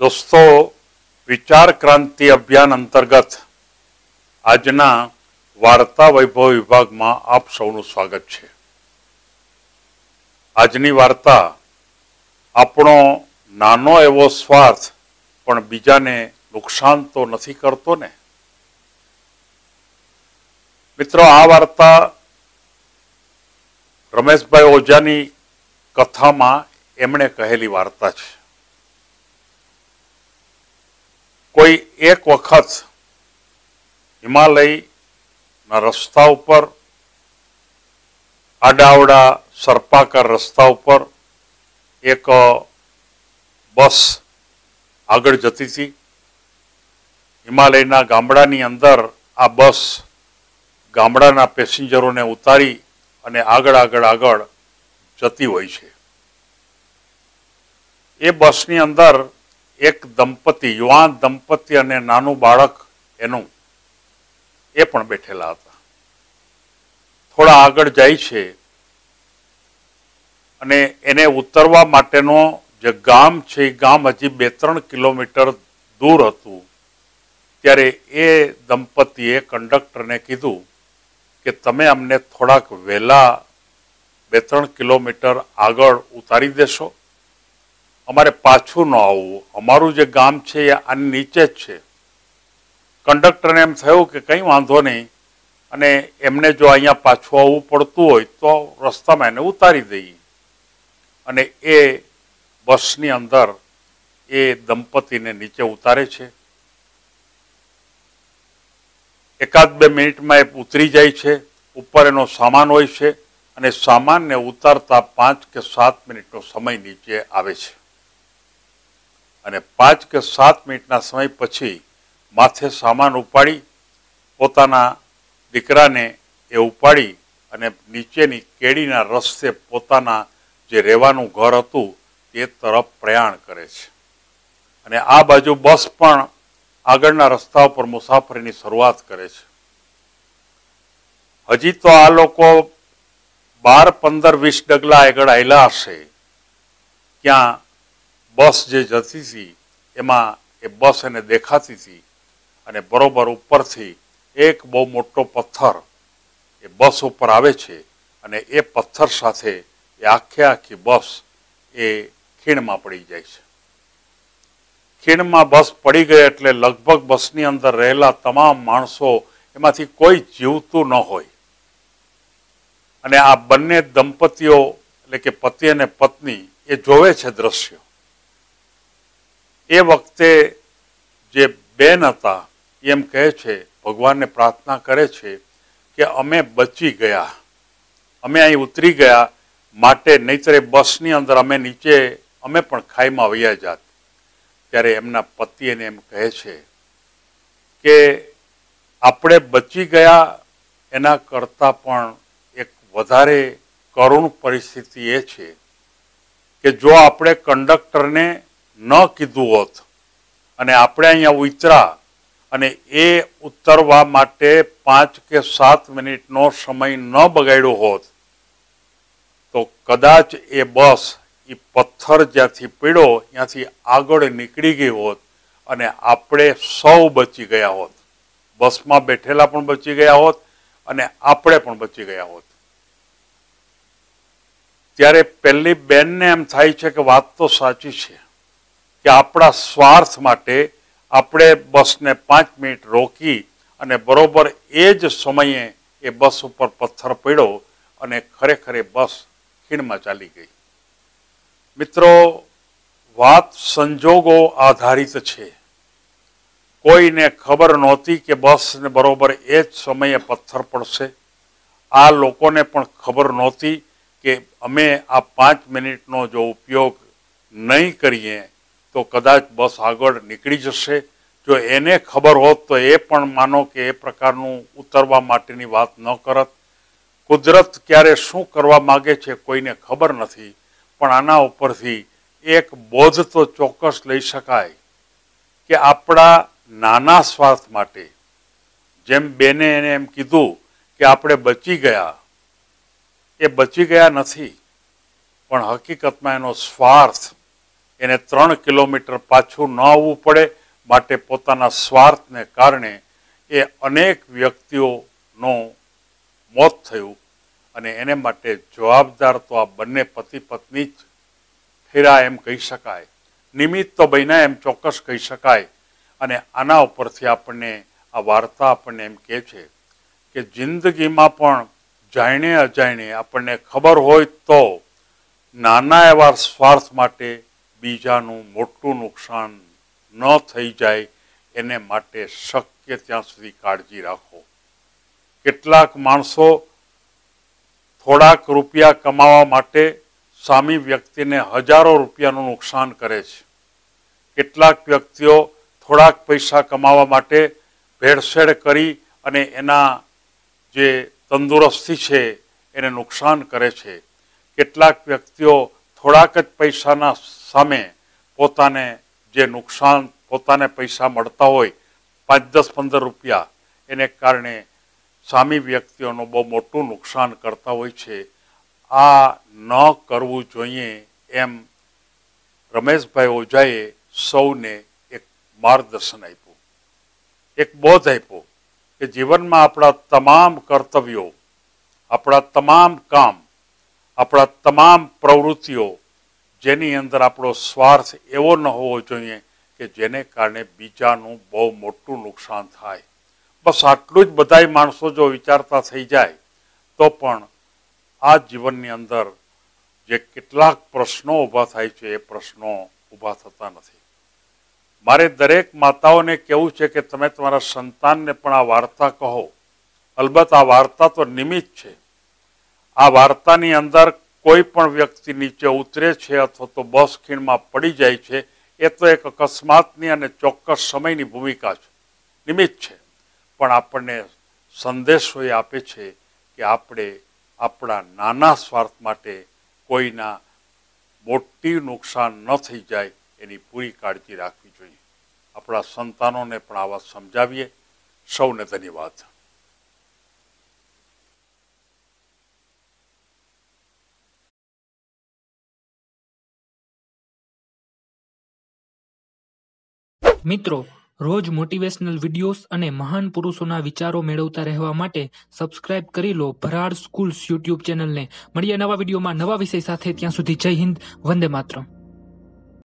દોસ્તો વિચાર ક્રાંતિ અભિયાન અંતર્ગત આજના વાર્તા વૈભવ વિભાગમાં આપ સૌનું સ્વાગત છે આજની વાર્તા આપણો નાનો એવો સ્વાર્થ પણ બીજાને નુકસાન તો નથી કરતો ને મિત્રો આ વાર્તા રમેશભાઈ ઓઝાની કથામાં એમણે કહેલી વાર્તા છે કોઈ એક વખત હિમાલયના રસ્તા ઉપર આડાવડા સર્પાકાર રસ્તા ઉપર એક બસ આગળ જતી હતી હિમાલયના ગામડાની અંદર આ બસ ગામડાના પેસેન્જરોને ઉતારી અને આગળ આગળ આગળ જતી હોય છે એ બસની અંદર એક દંપતી યુવાન દંપતી અને નાનું બાળક એનું એ પણ બેઠેલા હતા થોડા આગળ જાય છે અને એને ઉતરવા માટેનો જે ગામ છે એ ગામ હજી બે ત્રણ કિલોમીટર દૂર હતું ત્યારે એ દંપતીએ કંડક્ટરને કીધું કે તમે અમને થોડાક વહેલા બે ત્રણ કિલોમીટર આગળ ઉતારી દેશો અમારે પાછું ન આવવું અમારું જે ગામ છે એ આની નીચે જ છે કંડક્ટરને એમ થયું કે કંઈ વાંધો નહીં અને એમને જો અહીંયા પાછું આવવું પડતું હોય તો રસ્તામાં એને ઉતારી દઈએ અને એ બસની અંદર એ દંપતીને નીચે ઉતારે છે એકાદ બે મિનિટમાં એ ઉતરી જાય છે ઉપર એનો સામાન હોય છે અને સામાનને ઉતારતા પાંચ કે સાત મિનિટનો સમય નીચે આવે છે અને પાંચ કે સાત મિનિટના સમય પછી માથે સામાન ઉપાડી પોતાના દીકરાને એ ઉપાડી અને નીચેની કેડીના રસ્તે પોતાના જે રહેવાનું ઘર હતું તે તરફ પ્રયાણ કરે છે અને આ બાજુ બસ પણ આગળના રસ્તા ઉપર મુસાફરીની શરૂઆત કરે છે હજી તો આ લોકો બાર પંદર વીસ ડગલા આગળ આવેલા હશે ક્યાં બસ જે જતી હતી એમાં એ બસ એને દેખાતી હતી અને બરોબર ઉપરથી એક બહુ મોટો પથ્થર એ બસ ઉપર આવે છે અને એ પથ્થર સાથે એ આખે આખી બસ એ ખીણમાં પડી જાય છે ખીણમાં બસ પડી ગઈ એટલે લગભગ બસની અંદર રહેલા તમામ માણસો એમાંથી કોઈ જીવતું ન હોય અને આ બંને દંપતીઓ એટલે કે પતિ અને પત્ની એ જોવે છે દ્રશ્યો એ વખતે જે બેન હતા એમ કહે છે ભગવાનને પ્રાર્થના કરે છે કે અમે બચી ગયા અમે અહીં ઉતરી ગયા માટે નહીતર એ બસની અંદર અમે નીચે અમે પણ ખાઈમાં વૈયા જાત ત્યારે એમના પતિ એને એમ કહે છે કે આપણે બચી ગયા એના કરતાં પણ એક વધારે કરુણ પરિસ્થિતિ એ છે કે જો આપણે કંડક્ટરને ન કીધું હોત અને આપણે અહીંયા ઉતરા અને એ ઉતરવા માટે પાંચ કે સાત મિનિટનો સમય ન બગાડ્યો હોત તો કદાચ એ બસ એ પથ્થર જ્યાંથી પીડો ત્યાંથી આગળ નીકળી ગઈ હોત અને આપણે સૌ બચી ગયા હોત બસમાં બેઠેલા પણ બચી ગયા હોત અને આપણે પણ બચી ગયા હોત ત્યારે પહેલી બેનને એમ થાય છે કે વાત તો સાચી છે કે આપણા સ્વાર્થ માટે આપણે બસને પાંચ મિનિટ રોકી અને બરોબર એ જ સમયે એ બસ ઉપર પથ્થર પડ્યો અને ખરેખર એ બસ ખીણમાં ચાલી ગઈ મિત્રો વાત સંજોગો આધારિત છે કોઈને ખબર નહોતી કે બસને બરોબર એ જ સમયે પથ્થર પડશે આ લોકોને પણ ખબર નહોતી કે અમે આ પાંચ મિનિટનો જો ઉપયોગ નહીં કરીએ તો કદાચ બસ આગળ નીકળી જશે જો એને ખબર હોત તો એ પણ માનો કે એ પ્રકારનું ઉતરવા માટેની વાત ન કરત કુદરત ક્યારે શું કરવા માગે છે કોઈને ખબર નથી પણ આના ઉપરથી એક બોધ તો ચોક્કસ લઈ શકાય કે આપણા નાના સ્વાર્થ માટે જેમ બેને એને એમ કીધું કે આપણે બચી ગયા એ બચી ગયા નથી પણ હકીકતમાં એનો સ્વાર્થ એને ત્રણ કિલોમીટર પાછું ન આવવું પડે માટે પોતાના સ્વાર્થને કારણે એ અનેક વ્યક્તિઓનું મોત થયું અને એને માટે જવાબદાર તો આ બંને પતિ પત્ની જ ઠેરા એમ કહી શકાય નિમિત્ત તો બન્યા એમ ચોક્કસ કહી શકાય અને આના ઉપરથી આપણને આ વાર્તા આપણને એમ કહે છે કે જિંદગીમાં પણ જાણે અજાણે આપણને ખબર હોય તો નાના એવા સ્વાર્થ માટે બીજાનું મોટું નુકસાન ન થઈ જાય એને માટે શક્ય ત્યાં સુધી કાળજી રાખો કેટલાક માણસો થોડાક રૂપિયા કમાવા માટે સામી વ્યક્તિને હજારો રૂપિયાનું નુકસાન કરે છે કેટલાક વ્યક્તિઓ થોડાક પૈસા કમાવા માટે ભેળસેળ કરી અને એના જે તંદુરસ્તી છે એને નુકસાન કરે છે કેટલાક વ્યક્તિઓ થોડાક જ પૈસાના સામે પોતાને જે નુકસાન પોતાને પૈસા મળતા હોય પાંચ દસ પંદર રૂપિયા એને કારણે સામી વ્યક્તિઓનું બહુ મોટું નુકસાન કરતા હોય છે આ ન કરવું જોઈએ એમ રમેશભાઈ ઓઝાએ સૌને એક માર્ગદર્શન આપ્યું એક બોધ આપ્યો કે જીવનમાં આપણા તમામ કર્તવ્યો આપણા તમામ કામ આપણા તમામ પ્રવૃત્તિઓ જેની અંદર આપણો સ્વાર્થ એવો ન હોવો જોઈએ કે જેને કારણે બીજાનું બહુ મોટું નુકસાન થાય બસ આટલું જ બધાય માણસો જો વિચારતા થઈ જાય તો પણ આ જીવનની અંદર જે કેટલાક પ્રશ્નો ઊભા થાય છે એ પ્રશ્નો ઊભા થતા નથી મારે દરેક માતાઓને કહેવું છે કે તમે તમારા સંતાનને પણ આ વાર્તા કહો અલબત્ત આ વાર્તા તો નિમિત્ત છે આ વાર્તાની અંદર કોઈ પણ વ્યક્તિ નીચે ઉતરે છે અથવા તો બસ ખીણમાં પડી જાય છે એ તો એક અકસ્માતની અને ચોક્કસ સમયની ભૂમિકા છે નિમિત્ત છે પણ આપણને સંદેશો એ આપે છે કે આપણે આપણા નાના સ્વાર્થ માટે કોઈના મોટી નુકસાન ન થઈ જાય એની પૂરી કાળજી રાખવી જોઈએ આપણા સંતાનોને પણ આવા સમજાવીએ સૌને ધન્યવાદ મિત્રો રોજ મોટિવેશનલ વિડીયોઝ અને મહાન પુરુષોના વિચારો મેળવતા રહેવા માટે સબસ્ક્રાઇબ કરી લો ભરાડ સ્કૂલ્સ યુટ્યુબ ચેનલને મળીએ નવા વિડીયોમાં નવા વિષય સાથે ત્યાં સુધી જય હિન્દ વંદે માતરમ